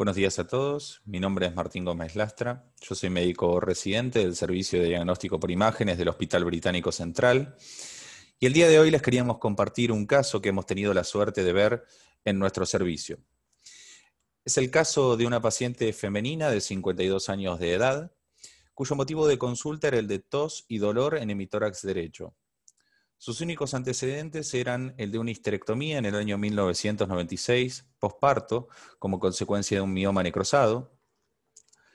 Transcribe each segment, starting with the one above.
Buenos días a todos, mi nombre es Martín Gómez Lastra, yo soy médico residente del Servicio de Diagnóstico por Imágenes del Hospital Británico Central y el día de hoy les queríamos compartir un caso que hemos tenido la suerte de ver en nuestro servicio. Es el caso de una paciente femenina de 52 años de edad, cuyo motivo de consulta era el de tos y dolor en el tórax derecho. Sus únicos antecedentes eran el de una histerectomía en el año 1996, posparto, como consecuencia de un mioma necrosado,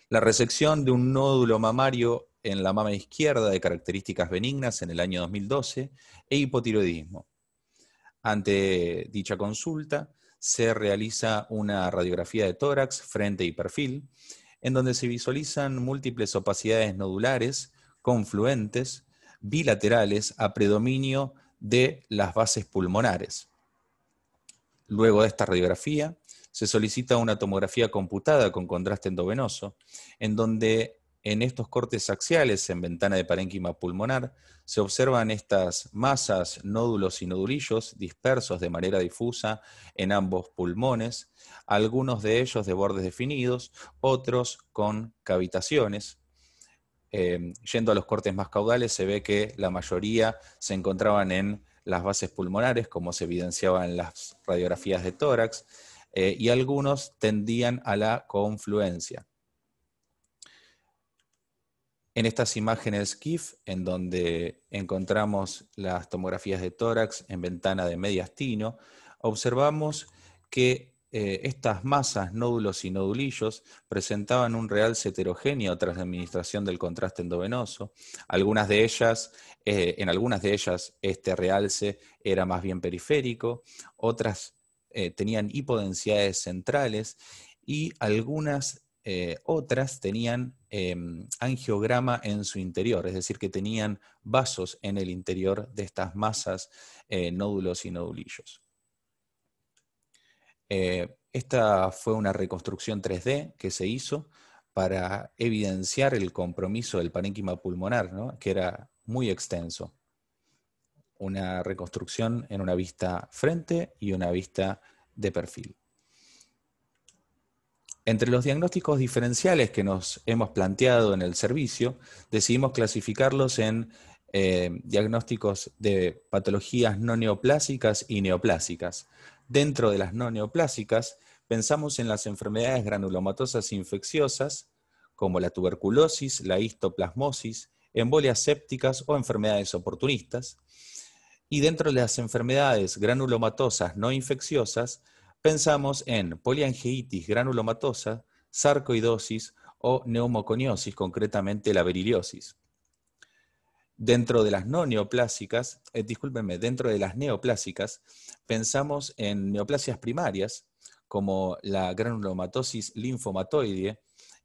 la resección de un nódulo mamario en la mama izquierda de características benignas en el año 2012 e hipotiroidismo. Ante dicha consulta, se realiza una radiografía de tórax, frente y perfil, en donde se visualizan múltiples opacidades nodulares confluentes bilaterales a predominio de las bases pulmonares. Luego de esta radiografía, se solicita una tomografía computada con contraste endovenoso, en donde en estos cortes axiales en ventana de parénquima pulmonar se observan estas masas, nódulos y nodulillos dispersos de manera difusa en ambos pulmones, algunos de ellos de bordes definidos, otros con cavitaciones, Em, yendo a los cortes más caudales, se ve que la mayoría se encontraban en las bases pulmonares, como se evidenciaba en las radiografías de tórax, eh, y algunos tendían a la confluencia. En estas imágenes KIF, en donde encontramos las tomografías de tórax en ventana de mediastino, observamos que eh, estas masas, nódulos y nodulillos presentaban un realce heterogéneo tras la administración del contraste endovenoso. Algunas de ellas, eh, en algunas de ellas este realce era más bien periférico, otras eh, tenían hipodensidades centrales y algunas otras tenían em, angiograma en su interior, es decir, que tenían vasos en el interior de estas masas, nódulos y nodulillos. Eh, esta fue una reconstrucción 3D que se hizo para evidenciar el compromiso del parénquima pulmonar, que era muy extenso. Una reconstrucción en una vista frente y una vista de perfil. Entre los diagnósticos diferenciales que nos hemos planteado en el servicio, decidimos clasificarlos en eh, diagnósticos de patologías no neoplásicas y neoplásicas. Dentro de las no neoplásicas, pensamos en las enfermedades granulomatosas infecciosas, como la tuberculosis, la histoplasmosis, embolias sépticas o enfermedades oportunistas. Y dentro de las enfermedades granulomatosas no infecciosas, pensamos en poliangeitis granulomatosa, sarcoidosis o neumoconiosis, concretamente la beriliosis dentro de las no neoplásicas, eh, discúlpenme, dentro de las neoplásicas, pensamos en neoplasias primarias, como la granulomatosis linfomatoide,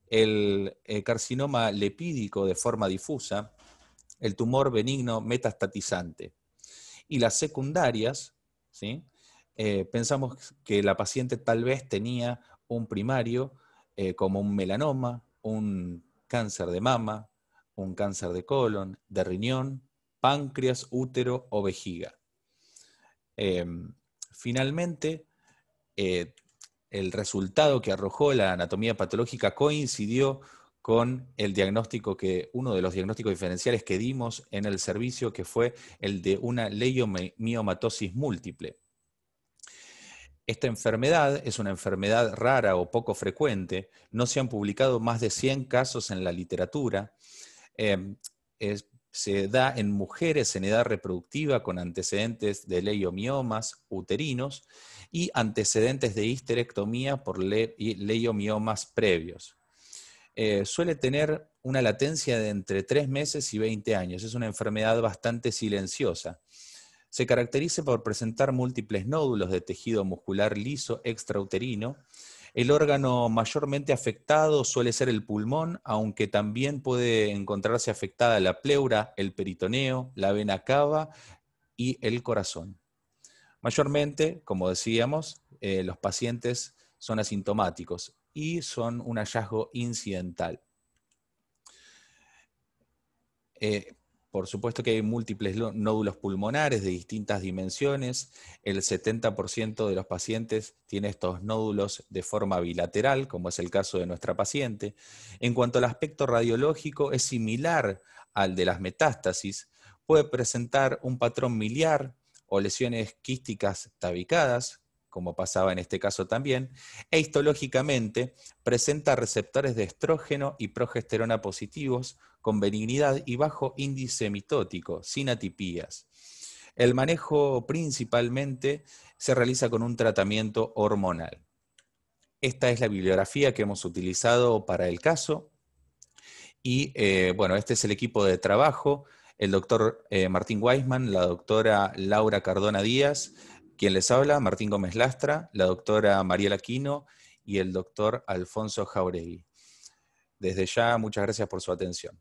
el eh, carcinoma lepídico de forma difusa, el tumor benigno metastatizante. Y las secundarias, eh, pensamos que la paciente tal vez tenía un primario como un melanoma, un cáncer de mama, un cáncer de colon, de riñón, páncreas, útero o vejiga. Em, finalmente, eh, el resultado que arrojó la anatomía patológica coincidió con el diagnóstico que, uno de los diagnósticos diferenciales que dimos en el servicio, que fue el de una leiomiomatosis múltiple. Esta enfermedad es una enfermedad rara o poco frecuente, no se han publicado más de 100 casos en la literatura, Em, se da en mujeres en edad reproductiva con antecedentes de leiomiomas uterinos y antecedentes de histerectomía por leiomiomas previos. Eh, suele tener una latencia de entre 3 meses y 20 años. Es una enfermedad bastante silenciosa. Se caracteriza por presentar múltiples nódulos de tejido muscular liso extrauterino el órgano mayormente afectado suele ser el pulmón, aunque también puede encontrarse afectada la pleura, el peritoneo, la vena cava y el corazón. Mayormente, como decíamos, eh, los pacientes son asintomáticos y son un hallazgo incidental. Eh, por supuesto que hay múltiples nódulos pulmonares de distintas dimensiones. El 70% de los pacientes tiene estos nódulos de forma bilateral, como es el caso de nuestra paciente. En cuanto al aspecto radiológico, es similar al de las metástasis. Puede presentar un patrón miliar o lesiones quísticas tabicadas, como pasaba en este caso también, e histológicamente presenta receptores de estrógeno y progesterona positivos con benignidad y bajo índice mitótico, sin atipías. El manejo principalmente se realiza con un tratamiento hormonal. Esta es la bibliografía que hemos utilizado para el caso. Y eh, bueno, este es el equipo de trabajo, el doctor eh, Martín Weisman, la doctora Laura Cardona Díaz, quien les habla, Martín Gómez Lastra, la doctora Mariela Quino y el doctor Alfonso Jauregui. Desde ya, muchas gracias por su atención.